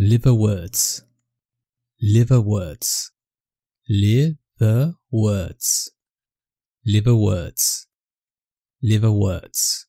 Liverworts. Liverworts. Liverworts. Liverworts. Liverworts.